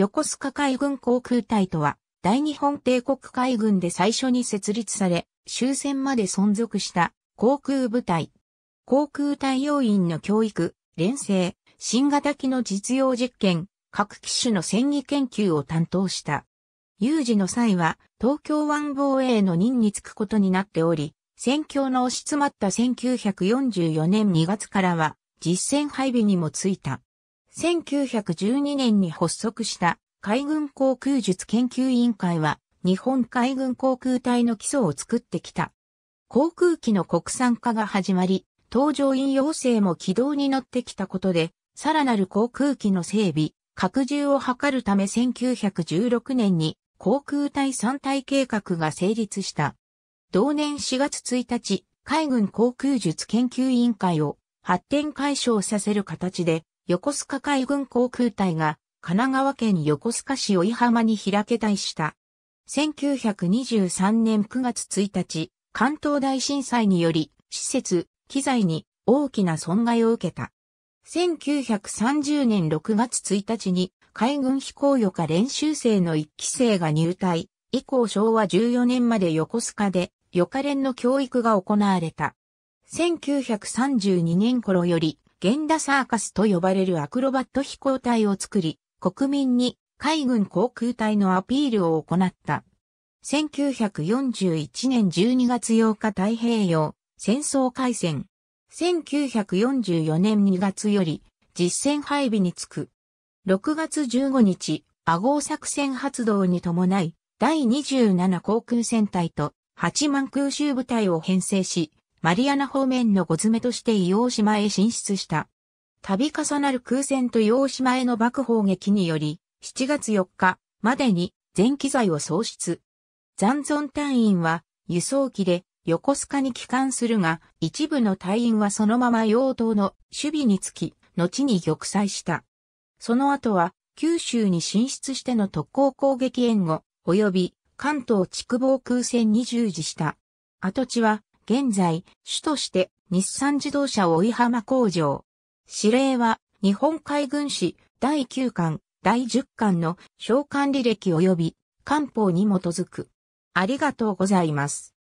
横須賀海軍航空隊とは、大日本帝国海軍で最初に設立され、終戦まで存続した航空部隊。航空隊要員の教育、連成、新型機の実用実験、各機種の戦技研究を担当した。有事の際は、東京湾防衛の任に就くことになっており、戦況の押し詰まった1944年2月からは、実戦配備にもついた。1912年に発足した海軍航空術研究委員会は日本海軍航空隊の基礎を作ってきた。航空機の国産化が始まり、搭乗員要請も軌道に乗ってきたことで、さらなる航空機の整備、拡充を図るため1916年に航空隊3体計画が成立した。同年4月1日、海軍航空術研究委員会を発展解消させる形で横須賀海軍航空隊が神奈川県横須賀市追浜に開け隊した。1923年9月1日、関東大震災により、施設、機材に大きな損害を受けた。1930年6月1日に海軍飛行予科練習生の1期生が入隊、以降昭和14年まで横須賀で予科連の教育が行われた。1932年頃より現ダサーカスと呼ばれるアクロバット飛行隊を作り、国民に海軍航空隊のアピールを行った。1941年12月8日太平洋戦争開戦。1944年2月より実戦配備につく。6月15日、アゴー作戦発動に伴い、第27航空戦隊と8万空襲部隊を編成し、マリアナ方面のご詰めとして洋島へ進出した。度重なる空戦と洋島への爆砲撃により、7月4日までに全機材を喪失。残存隊員は輸送機で横須賀に帰還するが、一部の隊員はそのまま陽島の守備につき、後に玉砕した。その後は、九州に進出しての特攻攻撃援護、及び関東地区防空戦に従事した。跡地は、現在、主として日産自動車追浜工場。指令は、日本海軍史第9巻、第10巻の召喚履歴及び、官報に基づく。ありがとうございます。